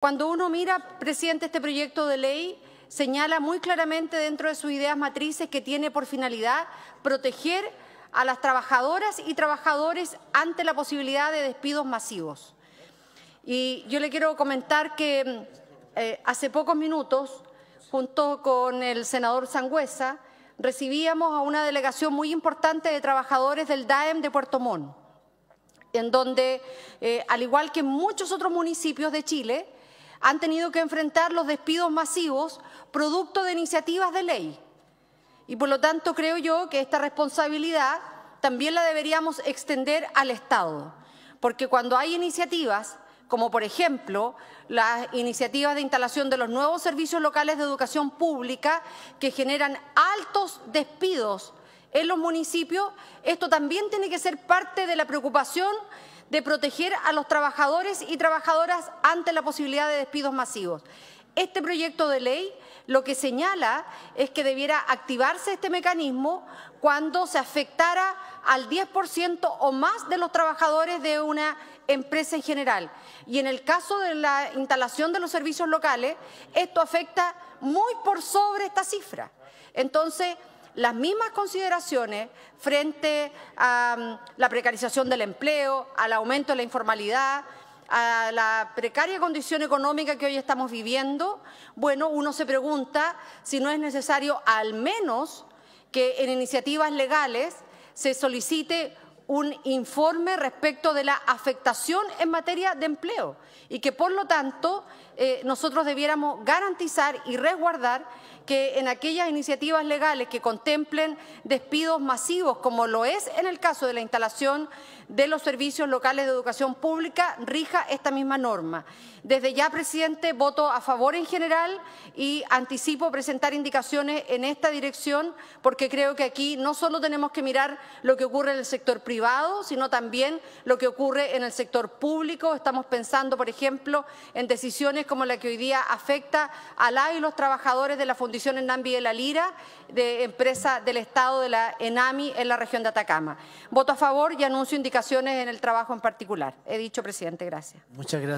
Cuando uno mira, presidente, este proyecto de ley señala muy claramente dentro de sus ideas matrices que tiene por finalidad proteger a las trabajadoras y trabajadores ante la posibilidad de despidos masivos. Y yo le quiero comentar que eh, hace pocos minutos, junto con el senador Sangüesa, recibíamos a una delegación muy importante de trabajadores del DAEM de Puerto Montt, en donde, eh, al igual que muchos otros municipios de Chile, han tenido que enfrentar los despidos masivos producto de iniciativas de ley. Y por lo tanto creo yo que esta responsabilidad también la deberíamos extender al Estado, porque cuando hay iniciativas, como por ejemplo las iniciativas de instalación de los nuevos servicios locales de educación pública que generan altos despidos en los municipios, esto también tiene que ser parte de la preocupación de proteger a los trabajadores y trabajadoras ante la posibilidad de despidos masivos. Este proyecto de ley lo que señala es que debiera activarse este mecanismo cuando se afectara al 10% o más de los trabajadores de una empresa en general. Y en el caso de la instalación de los servicios locales, esto afecta muy por sobre esta cifra. Entonces, las mismas consideraciones frente a mm, la precarización del empleo, al aumento de la informalidad, a la precaria condición económica que hoy estamos viviendo, bueno, uno se pregunta si no es necesario al menos que en iniciativas legales se solicite un informe respecto de la afectación en materia de empleo y que por lo tanto eh, nosotros debiéramos garantizar y resguardar que en aquellas iniciativas legales que contemplen despidos masivos, como lo es en el caso de la instalación de los servicios locales de educación pública, rija esta misma norma. Desde ya, presidente, voto a favor en general y anticipo presentar indicaciones en esta dirección, porque creo que aquí no solo tenemos que mirar lo que ocurre en el sector privado, sino también lo que ocurre en el sector público. Estamos pensando, por ejemplo, en decisiones como la que hoy día afecta a la y los trabajadores de la Fundición Enambi de la Lira, de empresa del Estado de la Enami en la región de Atacama. Voto a favor y anuncio indicaciones en el trabajo en particular. He dicho, presidente, gracias. Muchas gracias.